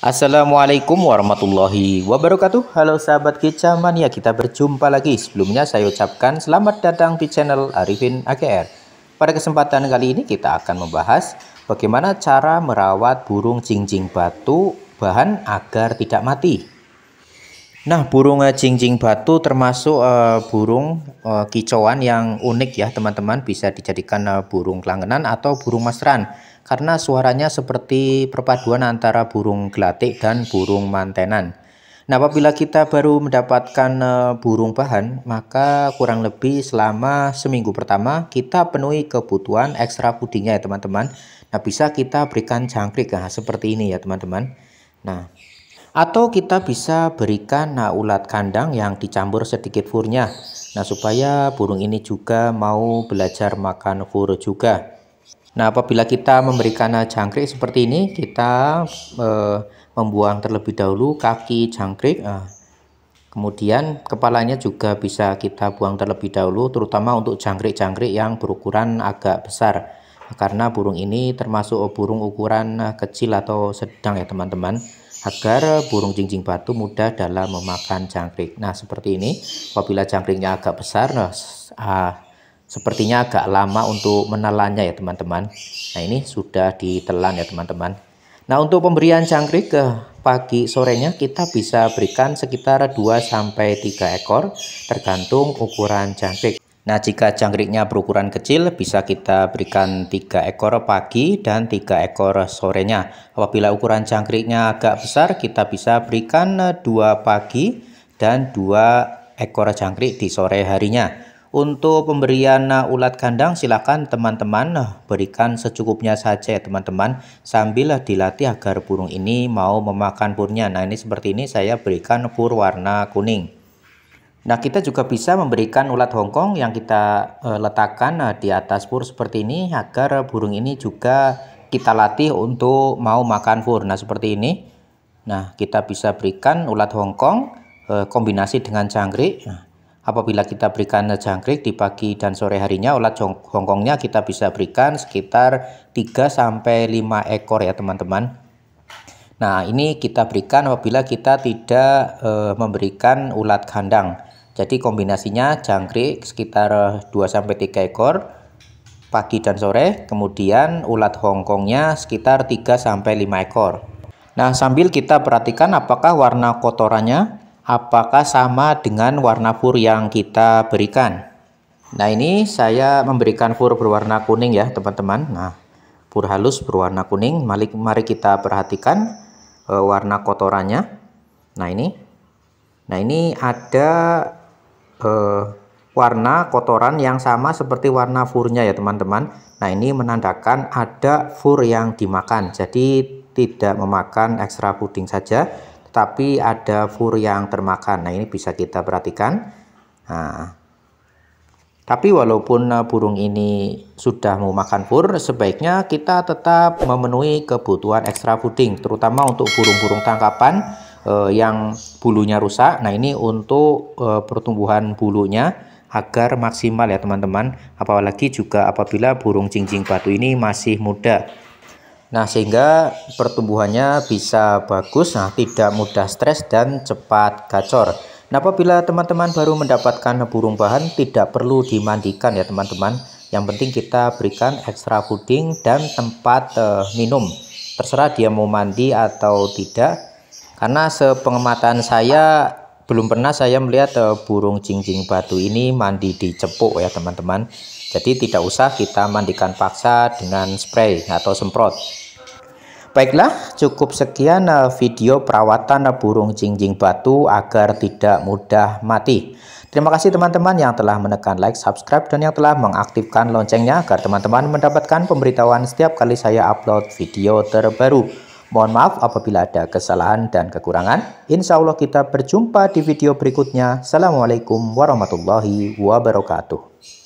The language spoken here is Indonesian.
Assalamualaikum warahmatullahi wabarakatuh Halo sahabat kecamania, ya kita berjumpa lagi Sebelumnya saya ucapkan selamat datang di channel Arifin Akr. Pada kesempatan kali ini kita akan membahas Bagaimana cara merawat burung cincing batu bahan agar tidak mati Nah, burung uh, jingjing batu termasuk uh, burung uh, kicauan yang unik ya, teman-teman. Bisa dijadikan uh, burung kelangenan atau burung masran karena suaranya seperti perpaduan antara burung gelatik dan burung mantenan. Nah, apabila kita baru mendapatkan uh, burung bahan, maka kurang lebih selama seminggu pertama kita penuhi kebutuhan ekstra pudingnya ya, teman-teman. Nah, bisa kita berikan jangkrik ya, seperti ini ya, teman-teman. Nah, atau kita bisa berikan nah, ulat kandang yang dicampur sedikit furnya nah supaya burung ini juga mau belajar makan fur juga nah apabila kita memberikan jangkrik seperti ini kita eh, membuang terlebih dahulu kaki jangkrik eh, kemudian kepalanya juga bisa kita buang terlebih dahulu terutama untuk jangkrik-jangkrik yang berukuran agak besar karena burung ini termasuk burung ukuran eh, kecil atau sedang ya teman-teman agar burung cincin batu mudah dalam memakan jangkrik. Nah, seperti ini. Apabila jangkriknya agak besar, nah, ah, sepertinya agak lama untuk menelannya ya, teman-teman. Nah, ini sudah ditelan ya, teman-teman. Nah, untuk pemberian jangkrik ke pagi sorenya kita bisa berikan sekitar 2 3 ekor tergantung ukuran jangkrik. Nah, jika jangkriknya berukuran kecil, bisa kita berikan tiga ekor pagi dan tiga ekor sorenya. Apabila ukuran jangkriknya agak besar, kita bisa berikan eh, dua pagi dan dua ekor jangkrik di sore harinya. Untuk pemberian eh, ulat kandang silakan teman-teman eh, berikan secukupnya saja ya teman-teman sambil dilatih agar burung ini mau memakan purnya. Nah ini seperti ini saya berikan pur warna kuning. Nah, kita juga bisa memberikan ulat Hongkong yang kita uh, letakkan uh, di atas pur seperti ini agar burung ini juga kita latih untuk mau makan fur. Nah, seperti ini. Nah, kita bisa berikan ulat Hongkong uh, eh, kombinasi dengan jangkrik. Nah, apabila kita berikan jangkrik di pagi dan sore harinya, ulat Hongkongnya kita bisa berikan sekitar 3 sampai 5 ekor ya, teman-teman. Nah, ini kita berikan apabila kita tidak uh, memberikan ulat kandang. Jadi kombinasinya jangkrik sekitar 2-3 ekor pagi dan sore, kemudian ulat hongkongnya sekitar 3-5 ekor. Nah sambil kita perhatikan apakah warna kotorannya apakah sama dengan warna fur yang kita berikan. Nah ini saya memberikan fur berwarna kuning ya teman-teman. Nah fur halus berwarna kuning, mari, mari kita perhatikan e, warna kotorannya. Nah ini, nah ini ada eh, warna kotoran yang sama seperti warna furnya ya teman-teman. Nah ini menandakan ada fur yang dimakan. Jadi tidak memakan ekstra puding saja, tapi ada fur yang termakan. Nah ini bisa kita perhatikan. Nah, tapi walaupun eh, burung ini sudah mau makan fur, sebaiknya kita tetap memenuhi kebutuhan ekstra puding, terutama untuk burung-burung tangkapan uh, yang bulunya rusak. Nah, ini untuk uh, pertumbuhan bulunya agar maksimal ya teman-teman. Apalagi juga apabila burung cincin batu ini masih muda. Nah, sehingga pertumbuhannya bisa bagus, nah tidak mudah stres dan cepat gacor. Nah, apabila teman-teman baru mendapatkan burung bahan, tidak perlu dimandikan ya teman-teman. Yang penting kita berikan ekstra puding dan tempat eh, minum. Terserah dia mau mandi atau tidak, karena sepengamatan saya belum pernah saya melihat uh, burung cincing batu ini mandi di cepuk ya teman-teman. Jadi tidak usah kita mandikan paksa dengan spray atau semprot. Baiklah, cukup sekian eh, video perawatan burung cincing batu agar tidak mudah mati. Terima kasih teman-teman yang telah menekan like, subscribe, dan yang telah mengaktifkan loncengnya agar teman-teman mendapatkan pemberitahuan setiap kali saya upload video terbaru. Mohon maaf apabila ada kesalahan dan kekurangan. Insya Allah kita berjumpa di video berikutnya. Assalamualaikum warahmatullahi wabarakatuh.